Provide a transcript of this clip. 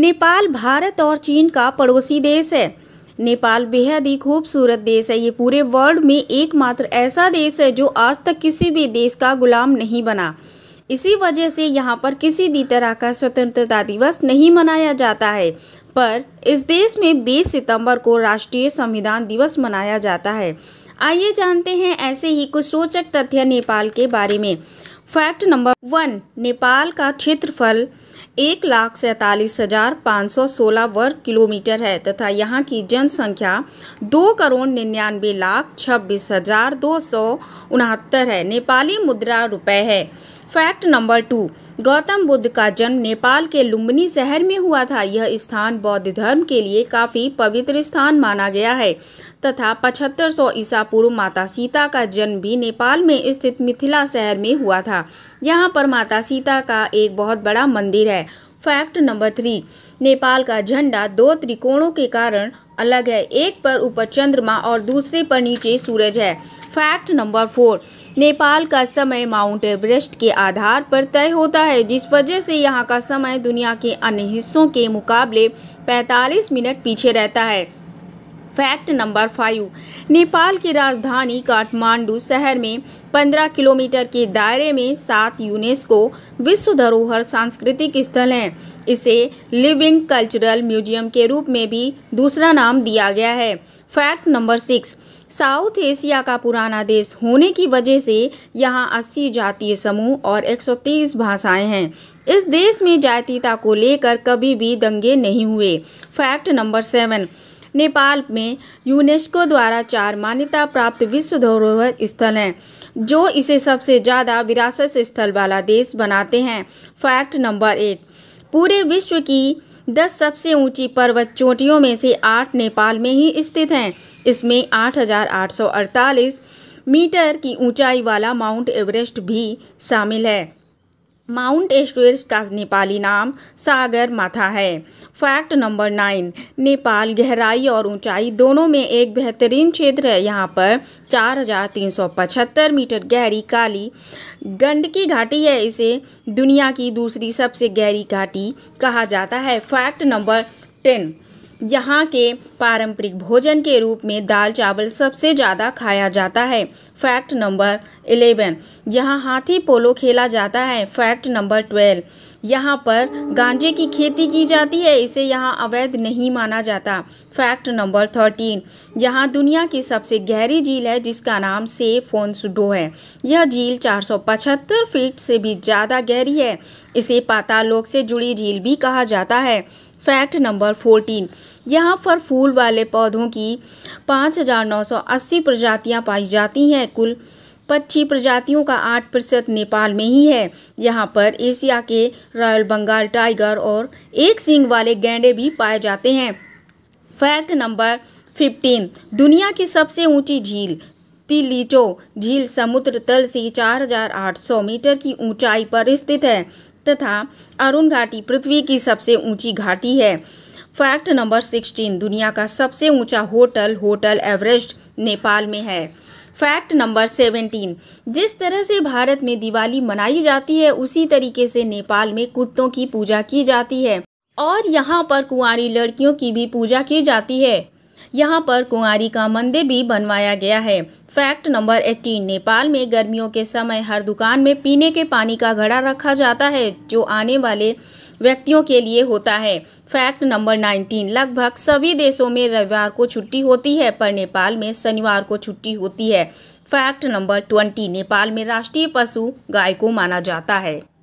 नेपाल भारत और चीन का पड़ोसी देश है नेपाल बेहद ही खूबसूरत देश है ये पूरे वर्ल्ड में एकमात्र ऐसा देश है जो आज तक किसी भी देश का गुलाम नहीं बना इसी वजह से यहाँ पर किसी भी तरह का स्वतंत्रता दिवस नहीं मनाया जाता है पर इस देश में 20 सितंबर को राष्ट्रीय संविधान दिवस मनाया जाता है आइए जानते हैं ऐसे ही कुछ रोचक तथ्य नेपाल के बारे में फैक्ट नंबर वन नेपाल का क्षेत्रफल एक लाख सैंतालीस हजार पाँच सौ सोलह वर्ग किलोमीटर है तथा यहाँ की जनसंख्या दो करोड़ निन्यानवे लाख छब्बीस हजार दो सौ उनहत्तर है नेपाली मुद्रा रुपए है fact number two Gautam Buddha का जन्म नेपाल के लुम्बनी शहर में हुआ था यह स्थान बौद्ध धर्म के लिए काफ़ी पवित्र स्थान माना गया है तथा 7500 ईसा पूर्व माता सीता का जन्म भी नेपाल में स्थित मिथिला शहर में हुआ था यहाँ पर माता सीता का एक बहुत बड़ा मंदिर है फैक्ट नंबर थ्री नेपाल का झंडा दो त्रिकोणों के कारण अलग है एक पर ऊपर चंद्रमा और दूसरे पर नीचे सूरज है फैक्ट नंबर फोर नेपाल का समय माउंट एवरेस्ट के आधार पर तय होता है जिस वजह से यहाँ का समय दुनिया के अन्य हिस्सों के मुकाबले 45 मिनट पीछे रहता है फैक्ट नंबर फाइव नेपाल की राजधानी काठमांडू शहर में 15 किलोमीटर के दायरे में सात यूनेस्को विश्व धरोहर सांस्कृतिक स्थल हैं इसे लिविंग कल्चरल म्यूजियम के रूप में भी दूसरा नाम दिया गया है fact number six South Asia का पुराना देश होने की वजह से यहाँ 80 जातीय समूह और 130 भाषाएं हैं इस देश में जातीयता को लेकर कभी भी दंगे नहीं हुए फैक्ट नंबर सेवन नेपाल में यूनेस्को द्वारा चार मान्यता प्राप्त विश्व धरोहर स्थल हैं जो इसे सबसे ज़्यादा विरासत स्थल वाला देश बनाते हैं फैक्ट नंबर एट पूरे विश्व की दस सबसे ऊंची पर्वत चोटियों में से आठ नेपाल में ही स्थित हैं इसमें 8,848 मीटर की ऊंचाई वाला माउंट एवरेस्ट भी शामिल है माउंट एस्टवेस्ट का नेपाली नाम सागर माथा है फैक्ट नंबर नाइन नेपाल गहराई और ऊंचाई दोनों में एक बेहतरीन क्षेत्र है यहाँ पर 4,375 मीटर गहरी काली गंडकी घाटी है इसे दुनिया की दूसरी सबसे गहरी घाटी कहा जाता है फैक्ट नंबर टेन यहाँ के पारंपरिक भोजन के रूप में दाल चावल सबसे ज़्यादा खाया जाता है फैक्ट नंबर इलेवन यहाँ हाथी पोलो खेला जाता है फैक्ट नंबर ट्वेल्व यहाँ पर गांजे की खेती की जाती है इसे यहाँ अवैध नहीं माना जाता फैक्ट नंबर थर्टीन यहाँ दुनिया की सबसे गहरी झील है जिसका नाम से फोनसुडो है यह झील चार फीट से भी ज़्यादा गहरी है इसे पाताल लोक से जुड़ी झील भी कहा जाता है फैक्ट नंबर फोर्टीन यहाँ पर फूल वाले पौधों की पाँच हज़ार नौ सौ अस्सी प्रजातियाँ पाई जाती हैं कुल पच्चीस प्रजातियों का आठ प्रतिशत नेपाल में ही है यहाँ पर एशिया के रॉयल बंगाल टाइगर और एक सिंग वाले गेंडे भी पाए जाते हैं फैक्ट नंबर फिफ्टीन दुनिया की सबसे ऊंची झील तिलीचो झील समुद्र तल से 4,800 मीटर की ऊंचाई पर स्थित है तथा अरुण घाटी पृथ्वी की सबसे ऊंची घाटी है फैक्ट नंबर 16 दुनिया का सबसे ऊंचा होटल होटल एवरेस्ट नेपाल में है फैक्ट नंबर सेवेंटीन जिस तरह से भारत में दिवाली मनाई जाती है उसी तरीके से नेपाल में कुत्तों की पूजा की जाती है और यहाँ पर कुंवारी लड़कियों की भी पूजा की जाती है यहाँ पर कुंवारी का मंदिर भी बनवाया गया है फैक्ट नंबर 18 नेपाल में गर्मियों के समय हर दुकान में पीने के पानी का घड़ा रखा जाता है जो आने वाले व्यक्तियों के लिए होता है फैक्ट नंबर 19 लगभग सभी देशों में रविवार को छुट्टी होती है पर नेपाल में शनिवार को छुट्टी होती है फैक्ट नंबर 20 नेपाल में राष्ट्रीय पशु गाय को माना जाता है